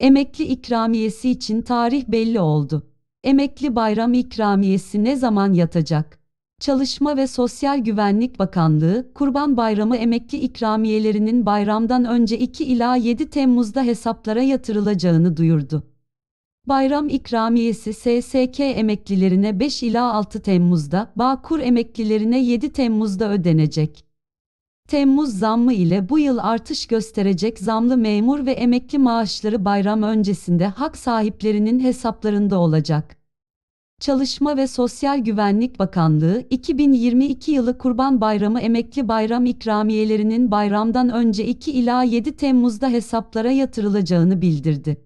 Emekli ikramiyesi için tarih belli oldu. Emekli bayram ikramiyesi ne zaman yatacak? Çalışma ve Sosyal Güvenlik Bakanlığı, Kurban Bayramı emekli ikramiyelerinin bayramdan önce 2 ila 7 Temmuz'da hesaplara yatırılacağını duyurdu. Bayram ikramiyesi SSK emeklilerine 5 ila 6 Temmuz'da, Bağkur emeklilerine 7 Temmuz'da ödenecek. Temmuz zammı ile bu yıl artış gösterecek zamlı memur ve emekli maaşları bayram öncesinde hak sahiplerinin hesaplarında olacak. Çalışma ve Sosyal Güvenlik Bakanlığı 2022 yılı Kurban Bayramı emekli bayram ikramiyelerinin bayramdan önce 2 ila 7 Temmuz'da hesaplara yatırılacağını bildirdi.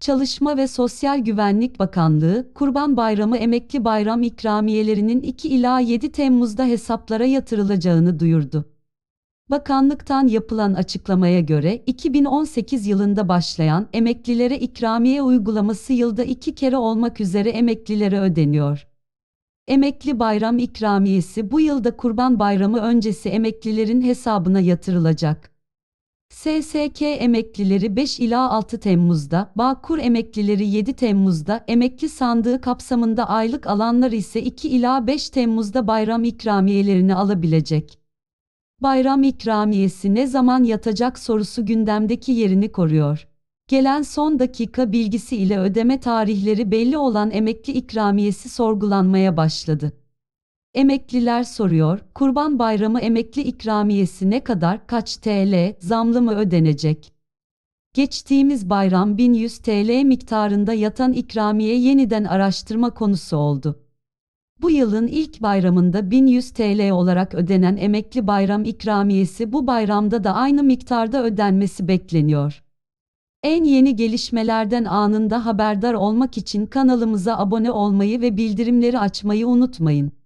Çalışma ve Sosyal Güvenlik Bakanlığı, Kurban Bayramı emekli bayram ikramiyelerinin 2 ila 7 Temmuz'da hesaplara yatırılacağını duyurdu. Bakanlıktan yapılan açıklamaya göre 2018 yılında başlayan emeklilere ikramiye uygulaması yılda iki kere olmak üzere emeklilere ödeniyor. Emekli bayram ikramiyesi bu yılda Kurban Bayramı öncesi emeklilerin hesabına yatırılacak. SSK emeklileri 5 ila 6 Temmuz'da, Bağkur emeklileri 7 Temmuz'da, emekli sandığı kapsamında aylık alanlar ise 2 ila 5 Temmuz'da bayram ikramiyelerini alabilecek. Bayram ikramiyesi ne zaman yatacak sorusu gündemdeki yerini koruyor. Gelen son dakika bilgisi ile ödeme tarihleri belli olan emekli ikramiyesi sorgulanmaya başladı. Emekliler soruyor, Kurban Bayramı emekli ikramiyesi ne kadar, kaç TL, zamlı mı ödenecek? Geçtiğimiz bayram 1100 TL miktarında yatan ikramiye yeniden araştırma konusu oldu. Bu yılın ilk bayramında 1100 TL olarak ödenen emekli bayram ikramiyesi bu bayramda da aynı miktarda ödenmesi bekleniyor. En yeni gelişmelerden anında haberdar olmak için kanalımıza abone olmayı ve bildirimleri açmayı unutmayın.